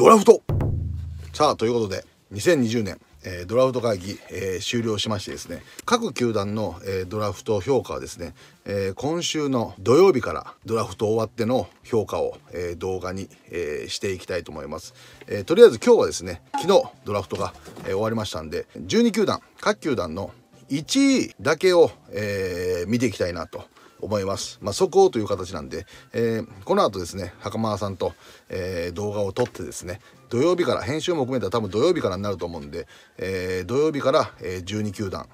ドラフトさあということで2020年、えー、ドラフト会議、えー、終了しましてですね各球団の、えー、ドラフト評価はですね、え今週の土曜日からドラフト終わっての評価を、え動画に、えしていきたいと思います、えとりあえず今日はですね昨日ドラフトが、え終わりましたんで12球団各球団の1位だけを、え見ていきたいなと思います。まあ、速報という形なんで、えー、この後ですね、袴田さんと、えー、動画を撮ってですね、土曜日から、編集も含めたら多分土曜日からになると思うんで、えー、土曜日から、え12球団、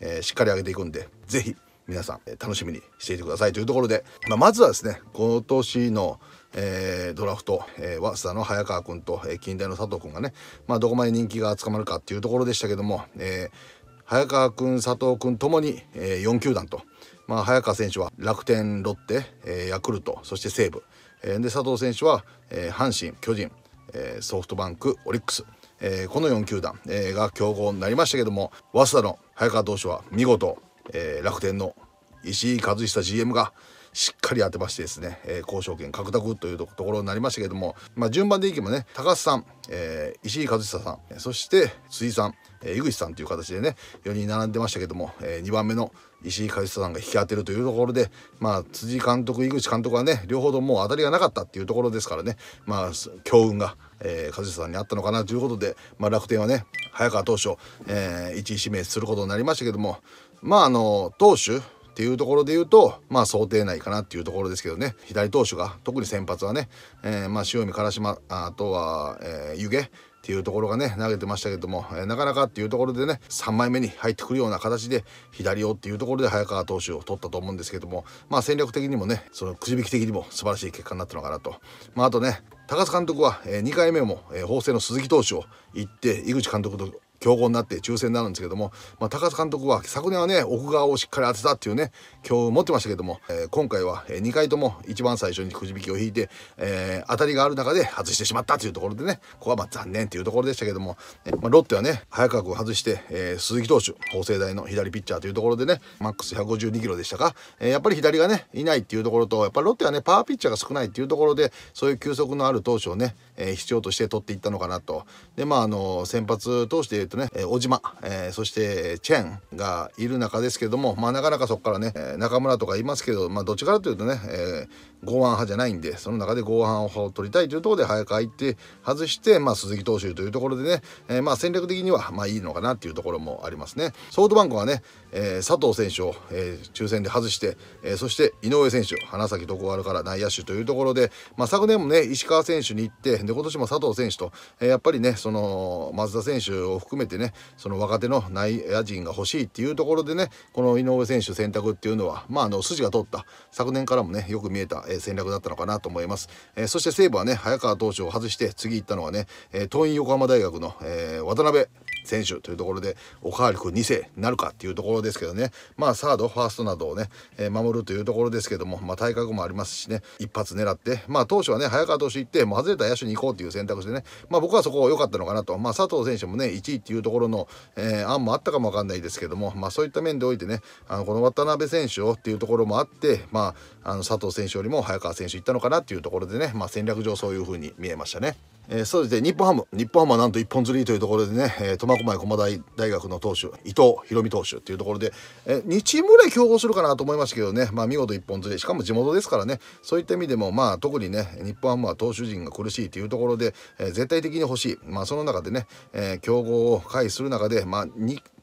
えしっかり上げていくんで、是非皆さん、え楽しみにしていてくださいというところで、まあ、まずはですね、今年の、えー、ドラフト、え早稲田の早川君と、えー、近代の佐藤君がね、まあ、どこまで人気がつかまるかっていうところでしたけども、えー、早川君佐藤君ともに、えー、4球団とまあ、早川選手は楽天、ロッテ、えー、ヤクルトそして西武、えー、で佐藤選手は、えー、阪神、巨人、えー、ソフトバンク、オリックス、えー、この4球団、えー、が競合になりましたけども早稲田の早川投手は見事、えー、楽天の石井一久 GM がしっかり当てましてですね、えー、交渉権獲得というところになりましたけれども、まあ、順番でいけばね高須さん、えー、石井和久さんそして辻さん、えー、井口さんという形でね4人並んでましたけども、えー、2番目の石井和久さんが引き当てるというところで、まあ、辻監督井口監督はね両方ともう当たりがなかったっていうところですからね、まあ、強運が、えー、和久さんにあったのかなということで、まあ、楽天はね早川投手を、えー、1位指名することになりましたけどもまああの投手ていうところで言うと、まあ想定内かなっていうところですけどね、左投手が、特に先発はね、えー、まあ塩見、唐島、あとは、えー、湯気、っていうところがね投げてましたけども、えー、なかなかっていうところでね3枚目に入ってくるような形で左をっていうところで早川投手を取ったと思うんですけどもまあ戦略的にもねそのくじ引き的にも素晴らしい結果になったのかなとまああとね高津監督は、えー、2回目も、えー、法政の鈴木投手を行って井口監督と強豪になって抽選になるんですけども、まあ、高津監督は昨年はね奥側をしっかり当てたっていうね強運持ってましたけども、えー、今回は2回とも一番最初にくじ引きを引いて、えー、当たりがある中で外してしまったというところでねここはまあ残念というところでしたけども、えー、まあ、ロッテはね早川君外して、え鈴木投手法政大の左ピッチャーというところでねマックス152キロでしたか、えやっぱり左がねいないっていうところとやっぱりロッテはねパワーピッチャーが少ないっていうところでそういう球速のある投手をね、え必要として取っていったのかなと。でまああの先発投手でえとね、えー、小島、えー、そしてチェンがいる中ですけれども、まあ、なかなかそこからね、え中村とかいますけど、まあ、どっちからというとね、えー、剛腕派じゃないんで、その中で剛腕派を取りたいというところで早く入って外して、まあ、鈴木投手というところでね、えまあ、戦略的には、まあ、いいのかなというところもありますね。ソフトバンクはね、え佐藤選手を、え抽選で外して、えそして井上選手、花咲徳丸から内野手というところで、まあ、昨年もね、石川選手に行って、で、今年も佐藤選手と、えやっぱりね、その、松田選手を含めめてねその若手の内野陣が欲しいっていうところでねこの井上選手選択っていうのはまああの筋が通った昨年からもねよく見えた、え戦略だったのかなと思います、えそして西武はね早川投手を外して次行ったのはね、え東院横浜大学の、え渡辺選手というところでおかわり君2世なるかっていうところですけどねまあサードファーストなどをね、えー、守るというところですけども、まあ、体格もありますしね一発狙ってまあ当初はね早川投手行ってもう外れた野手に行こうっていう選択肢でねまあ僕はそこ良かったのかなとまあ佐藤選手もね1位っていうところの、えー、案もあったかもわかんないですけどもまあそういった面でおいてねあのこの渡辺選手をっていうところもあってまああの佐藤選手よりも早川選手行ったのかなっていうところでね、まあ、戦略上そういうふうに見えましたね。えー、そうですね、日本ハム日本ハムはなんと一本釣りというところでね、えー、苫苫小牧駒大大学の投手伊藤博美投手っていうところでえ2チームぐらい競合するかなと思いましたけどね、まあ、見事一本釣りしかも地元ですからねそういった意味でも、まあ、特にね日本ハムは投手陣が苦しいというところで、えー、絶対的に欲しい、まあ、その中でね、えー、競合を回避する中で、まあ、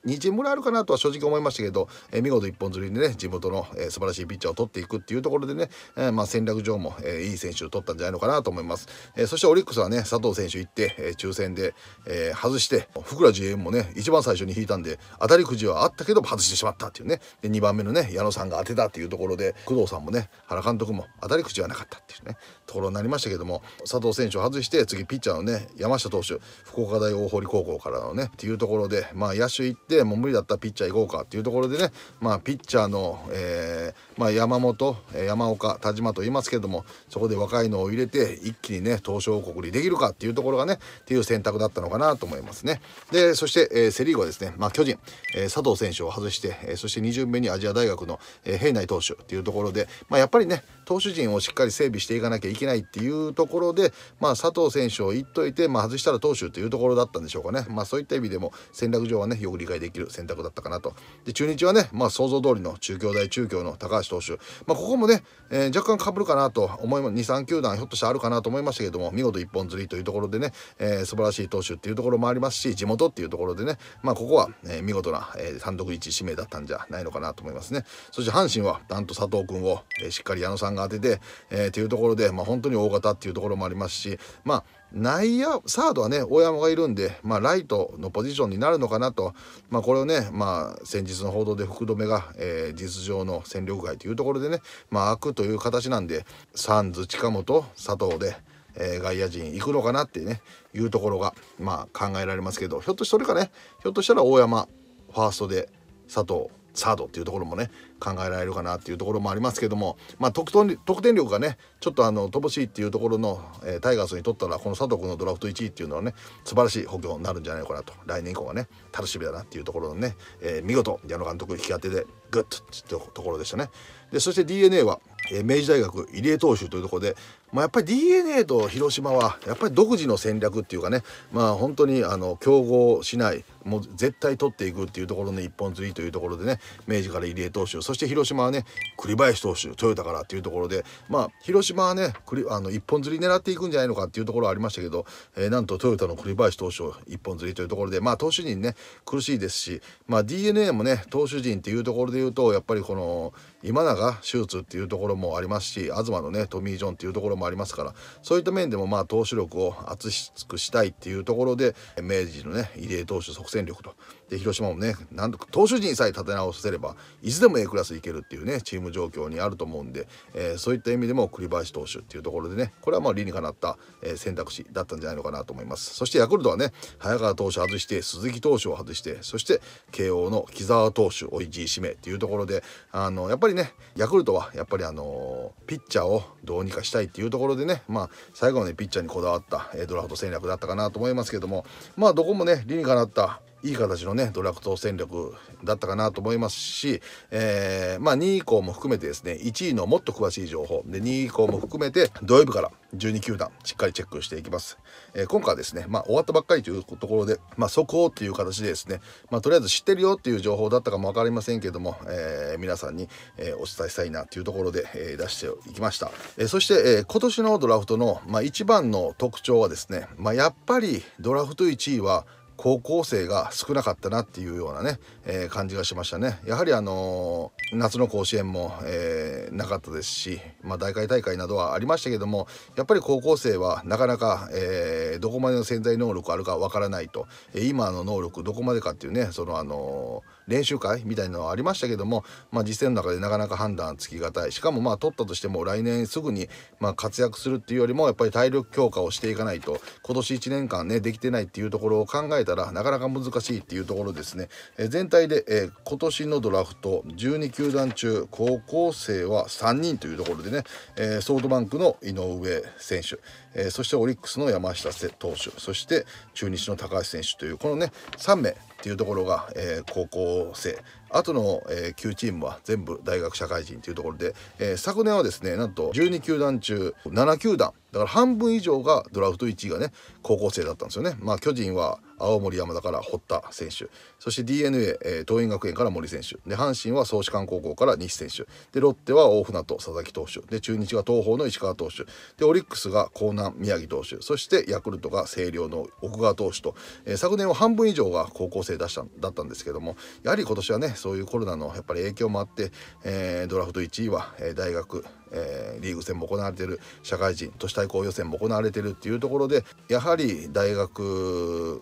2チームぐらいあるかなとは正直思いましたけど、えー、見事一本釣りでね地元の、えー、素晴らしいピッチャーを取っていくっていうところでね、えー、まあ、戦略上も、えいい選手を取ったんじゃないのかなと思います、えそしてオリックスはね佐藤選手行って、え抽選で、え外して福良 GM もね一番最初に引いたんで当たりくじはあったけど外してしまったっていうねで2番目のね矢野さんが当てたっていうところで工藤さんもね原監督も当たりくじはなかったっていうねところになりましたけども佐藤選手を外して次ピッチャーのね山下投手福岡大大濠高校からのねっていうところでまあ野手行ってもう無理だったらピッチャー行こうかっていうところでね、まあ、ピッチャーの、えー、まあ、山本山岡田島と言いますけどもそこで若いのを入れて一気にね東証国にできるかっていうところがねっていう選択だったのかなと思いますね。でそして、えー、セ・リーグはですね、まあ、巨人、えー、佐藤選手を外して、えそして2巡目にアジア大学の、え平内投手っていうところで、まあ、やっぱりね投手陣をしっかり整備していかなきゃいけないっていうところで、まあ、佐藤選手を言っといて、まあ、外したら投手というところだったんでしょうかね。まあ、そういった意味でも戦略上はねよく理解できる選択だったかなと。で、中日はね、まあ想像通りの中京大中京の高橋投手、まあここもね、えー、若干被るかなと思います、2、3球団ひょっとしたらあるかなと思いましたけども、見事一本釣りというところでね、えー、素晴らしい投手っていうところもありますし、地元っていうところでね、まあここは、えー、見事な、えー、単独1指名だったんじゃないのかなと思いますね。そして阪神は、なんと佐藤君を、えー、しっかり矢野さんが当てて、えー、というところで、まあ本当に大型っていうところもありますし、まあ内野サードはね大山がいるんで、まあ、ライトのポジションになるのかなと、まあ、これをね、まあ、先日の報道で福留が、えー、実情の戦力外というところでね、まあ、開くという形なんでサンズ近本佐藤で。えー、外野陣行くのかなってねいうところがまあ考えられますけどひょっとしてそれかねひょっとしたら大山ファーストで佐藤サードっていうところもね考えられるかなっていうところもありますけども、まあ、得得点力がねちょっとあの乏しいっていうところの、えー、タイガースにとったらこの佐藤君のドラフト1位っていうのはね素晴らしい補強になるんじゃないかなと来年以降はね楽しみだなっていうところのね、えー、見事矢野監督引き当てでグッとところでしたね。でそして d n a はえ明治大学入江投手というところで、まあ、やっぱり d n a と広島はやっぱり独自の戦略っていうかね、まあ、本当にあの競合しないもう絶対取っていくっていうところの一本釣りというところでね明治から入江投手そして広島はね栗林投手トヨタからっていうところで、まあ、広島はねあの一本釣り狙っていくんじゃないのかっていうところはありましたけど、えー、なんとトヨタの栗林投手を一本釣りというところで、まあ、投手陣ね苦しいですし、まあ、d n a もね投手陣っていうところでいうとやっぱりこの今永手術っていうところもありますし東のねトミー・ジョンっていうところもありますからそういった面でもまあ投手力を厚くしたいっていうところで明治のね入江投手即戦力とで広島もねなんと投手陣さえ立て直せればいつでも A クラスいけるっていうねチーム状況にあると思うんで、えー、そういった意味でも栗林投手っていうところでねこれはまあ理にかなった、え選択肢だったんじゃないのかなと思いますそしてヤクルトはね早川投手外して鈴木投手を外してそして慶応の木澤投手を1い指名っていうところであのやっぱりねねヤクルトはやっぱりあのピッチャーをどうにかしたいっていうところでねまあ最後まで、ね、ピッチャーにこだわったドラフト戦略だったかなと思いますけどもまあどこもね理にかなったいい形のねドラフト戦力だったかなと思いますし、えー、まあ2位以降も含めてですね1位のもっと詳しい情報で2位以降も含めて土曜日から12球団しっかりチェックしていきます、えー、今回はですねまあ終わったばっかりというところでまあ速報っていう形でですねまあとりあえず知ってるよっていう情報だったかも分かりませんけども、えー、皆さんに、えお伝えしたいなというところで、え出していきました、えそして、え今年のドラフトの、まあ、一番の特徴はですね、まあ、やっぱりドラフト1位は高校生が少なかったなっていうようなね、えー、感じがしましたね。やはりあのー、夏の甲子園も、えー、なかったですし、まあ、大会大会などはありましたけどもやっぱり高校生はなかなか、えー、どこまでの潜在能力あるかわからないと、え今の能力どこまでかっていうねそのあのー練習会みたいなのはありましたけども、まあ、実践の中でなかなか判断つきがたいしかもまあ取ったとしても来年すぐにま活躍するっていうよりもやっぱり体力強化をしていかないと今年1年間ねできてないっていうところを考えたらなかなか難しいっていうところですね、え全体で、え今年のドラフト12球団中高校生は3人というところでね、えソフトバンクの井上選手、えそしてオリックスの山下投手そして中日の高橋選手というこのね3名っていうところが、えー、高校生あとの、えー、9チームは全部大学社会人というところで、えー、昨年はですねなんと12球団中7球団だから半分以上がドラフト1位がね高校生だったんですよね。まあ、巨人は青森山田から堀田選手そして d n a、え桐蔭学園から森選手で阪神は創志館高校から西選手でロッテは大船渡佐々木投手で中日が東邦の石川投手でオリックスが江南宮城投手そしてヤクルトが星稜の奥川投手と、えー、昨年は半分以上が高校生しただったんですけどもやはり今年はねそういうコロナのやっぱり影響もあって、えー、ドラフト1位は、えー、大学、えー、リーグ戦も行われてる社会人都市対抗予選も行われてるっていうところでやはり大学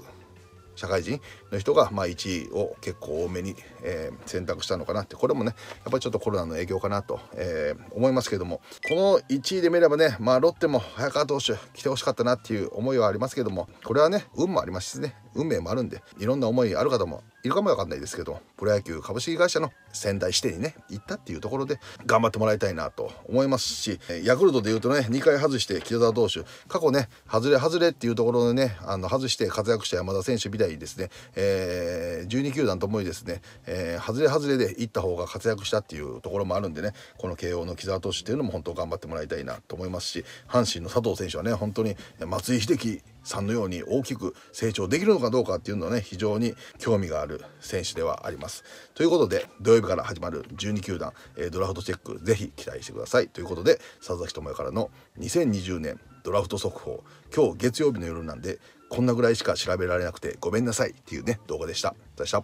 社会人の人がまあ1位を結構多めに、えー、選択したのかなってこれもねやっぱりちょっとコロナの影響かなと、えー、思いますけどもこの1位で見ればね、まあ、ロッテも早川投手来てほしかったなっていう思いはありますけどもこれはね運もありますしね運命もあるんでいろんな思いある方もいるかもわかんないですけどプロ野球株式会社の仙台支店にね行ったっていうところで頑張ってもらいたいなと思いますしヤクルトでいうとね2回外して北澤投手過去ね外れ外れっていうところでねあの外して活躍した山田選手みたいにですね、えー、12球団ともにですね、えー、外れ外れで行った方が活躍したっていうところもあるんでねこの慶応の木澤投手っていうのも本当頑張ってもらいたいなと思いますし阪神の佐藤選手はね本当に松井秀喜さんのように大きく成長できるのかどうかっていうのはね非常に興味がある選手ではあります。ということで土曜日から始まる12球団、えー、ドラフトチェックぜひ期待してくださいということで佐々木智也からの2020年ドラフト速報今日月曜日の夜なんでこんなぐらいしか調べられなくてごめんなさいっていうね動画でした。でした